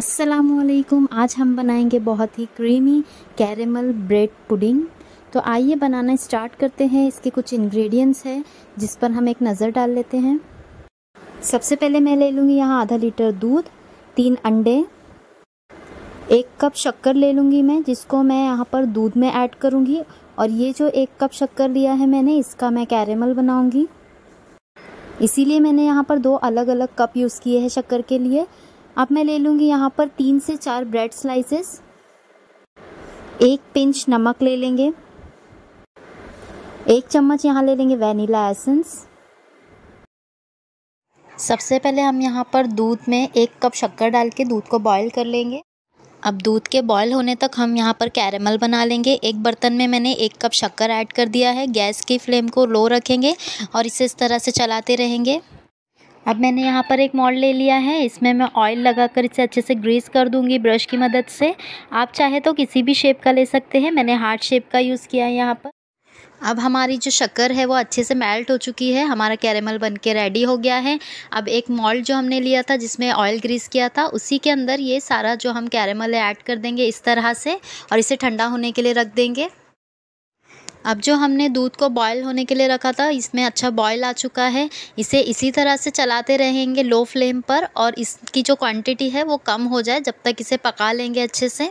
असलकुम आज हम बनाएंगे बहुत ही क्रीमी कैरेमल ब्रेड पुडिंग तो आइए बनाना स्टार्ट करते हैं इसके कुछ इंग्रेडिएंट्स हैं जिस पर हम एक नज़र डाल लेते हैं सबसे पहले मैं ले लूँगी यहाँ आधा लीटर दूध तीन अंडे एक कप शक्कर ले लूँगी मैं जिसको मैं यहाँ पर दूध में ऐड करूँगी और ये जो एक कप शक्कर लिया है मैंने इसका मैं कैरेमल बनाऊँगी इसीलिए मैंने यहाँ पर दो अलग अलग कप यूज़ किए हैं शक्कर के लिए अब मैं ले लूँगी यहाँ पर तीन से चार ब्रेड स्लाइसेस एक पिंच नमक ले लेंगे एक चम्मच यहाँ ले लेंगे वेनिला एसेंस सबसे पहले हम यहाँ पर दूध में एक कप शक्कर डाल के दूध को बॉईल कर लेंगे अब दूध के बॉयल होने तक हम यहाँ पर कैरेमल बना लेंगे एक बर्तन में मैंने एक कप शक्कर ऐड कर दिया है गैस की फ्लेम को लो रखेंगे और इसे इस तरह से चलाते रहेंगे अब मैंने यहाँ पर एक मॉल ले लिया है इसमें मैं ऑयल लगाकर इसे अच्छे से ग्रीस कर दूंगी ब्रश की मदद से आप चाहे तो किसी भी शेप का ले सकते हैं मैंने हार्ट शेप का यूज़ किया है यहाँ पर अब हमारी जो शक्कर है वो अच्छे से मेल्ट हो चुकी है हमारा कैरेमल बन के रेडी हो गया है अब एक मॉल्ट जो हमने लिया था जिसमें ऑयल ग्रीस किया था उसी के अंदर ये सारा जो हम कैरेमल है ऐड कर देंगे इस तरह से और इसे ठंडा होने के लिए रख देंगे अब जो हमने दूध को बॉयल होने के लिए रखा था इसमें अच्छा बॉयल आ चुका है इसे इसी तरह से चलाते रहेंगे लो फ्लेम पर और इसकी जो क्वांटिटी है वो कम हो जाए जब तक इसे पका लेंगे अच्छे से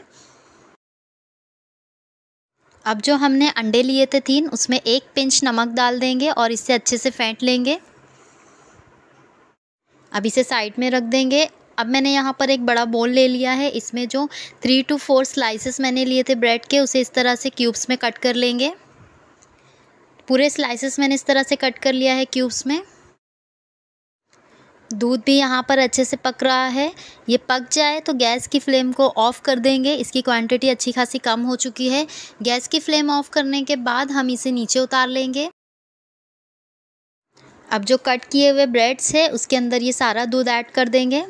अब जो हमने अंडे लिए थे तीन उसमें एक पिंच नमक डाल देंगे और इसे अच्छे से फेंट लेंगे अब इसे साइड में रख देंगे अब मैंने यहाँ पर एक बड़ा बोल ले लिया है इसमें जो थ्री टू फोर स्लाइसेस मैंने लिए थे ब्रेड के उसे इस तरह से क्यूब्स में कट कर लेंगे पूरे स्लाइसेस मैंने इस तरह से कट कर लिया है क्यूब्स में दूध भी यहाँ पर अच्छे से पक रहा है ये पक जाए तो गैस की फ्लेम को ऑफ़ कर देंगे इसकी क्वांटिटी अच्छी खासी कम हो चुकी है गैस की फ्लेम ऑफ़ करने के बाद हम इसे नीचे उतार लेंगे अब जो कट किए हुए ब्रेड्स है उसके अंदर ये सारा दूध ऐड कर देंगे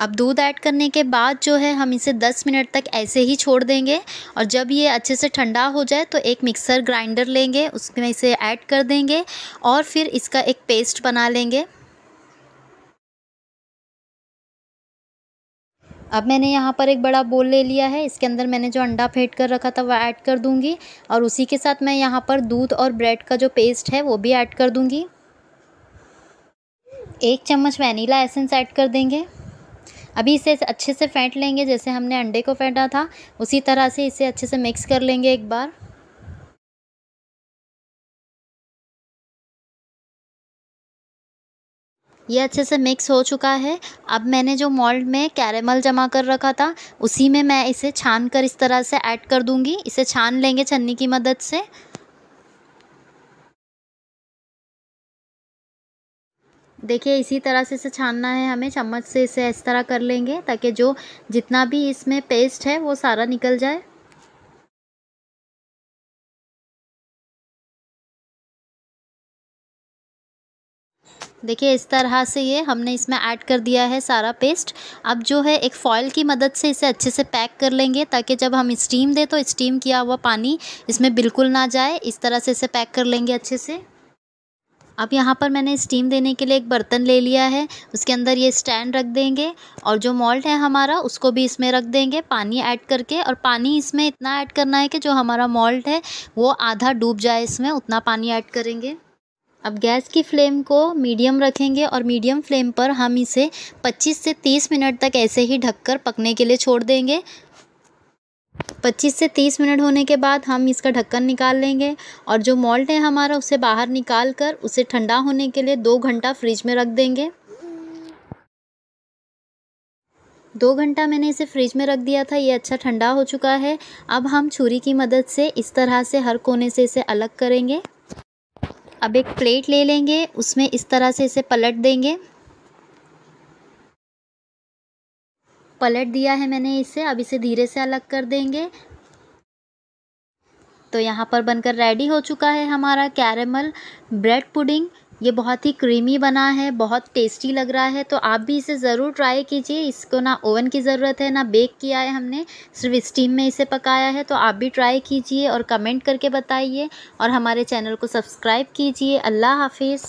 अब दूध ऐड करने के बाद जो है हम इसे 10 मिनट तक ऐसे ही छोड़ देंगे और जब ये अच्छे से ठंडा हो जाए तो एक मिक्सर ग्राइंडर लेंगे उसमें इसे ऐड कर देंगे और फिर इसका एक पेस्ट बना लेंगे अब मैंने यहाँ पर एक बड़ा बोल ले लिया है इसके अंदर मैंने जो अंडा फेंट कर रखा था वह ऐड कर दूँगी और उसी के साथ मैं यहाँ पर दूध और ब्रेड का जो पेस्ट है वो भी ऐड कर दूँगी एक चम्मच वनीला एसेंस ऐड कर देंगे अभी इसे अच्छे से फेंट लेंगे जैसे हमने अंडे को फेंटा था उसी तरह से इसे अच्छे से मिक्स कर लेंगे एक बार ये अच्छे से मिक्स हो चुका है अब मैंने जो मॉल्ड में कैरेमल जमा कर रखा था उसी में मैं इसे छान कर इस तरह से ऐड कर दूंगी इसे छान लेंगे छन्नी की मदद से देखिए इसी तरह से इसे छानना है हमें चम्मच से इसे इस तरह कर लेंगे ताकि जो जितना भी इसमें पेस्ट है वो सारा निकल जाए देखिए इस तरह से ये हमने इसमें ऐड कर दिया है सारा पेस्ट अब जो है एक फॉयल की मदद से इसे अच्छे से पैक कर लेंगे ताकि जब हम स्टीम दें तो स्टीम किया हुआ पानी इसमें बिल्कुल ना जाए इस तरह से इसे पैक कर लेंगे अच्छे से अब यहाँ पर मैंने स्टीम देने के लिए एक बर्तन ले लिया है उसके अंदर ये स्टैंड रख देंगे और जो मॉल्ट है हमारा उसको भी इसमें रख देंगे पानी ऐड करके और पानी इसमें इतना ऐड करना है कि जो हमारा मॉल्ट है वो आधा डूब जाए इसमें उतना पानी ऐड करेंगे अब गैस की फ्लेम को मीडियम रखेंगे और मीडियम फ्लेम पर हम इसे 25 से 30 मिनट तक ऐसे ही ढककर पकने के लिए छोड़ देंगे पच्चीस से तीस मिनट होने के बाद हम इसका ढक्कन निकाल लेंगे और जो मॉल्ट है हमारा उसे बाहर निकाल कर उसे ठंडा होने के लिए दो घंटा फ्रिज में रख देंगे दो घंटा मैंने इसे फ्रिज में रख दिया था ये अच्छा ठंडा हो चुका है अब हम छुरी की मदद से इस तरह से हर कोने से इसे अलग करेंगे अब एक प्लेट ले लेंगे उसमें इस तरह से इसे पलट देंगे पलट दिया है मैंने इसे अब इसे धीरे से अलग कर देंगे तो यहाँ पर बनकर रेडी हो चुका है हमारा कैरेमल ब्रेड पुडिंग ये बहुत ही क्रीमी बना है बहुत टेस्टी लग रहा है तो आप भी इसे ज़रूर ट्राई कीजिए इसको ना ओवन की ज़रूरत है ना बेक किया है हमने सिर्फ स्टीम में इसे पकाया है तो आप भी ट्राई कीजिए और कमेंट करके बताइए और हमारे चैनल को सब्सक्राइब कीजिए अल्लाह हाफिज़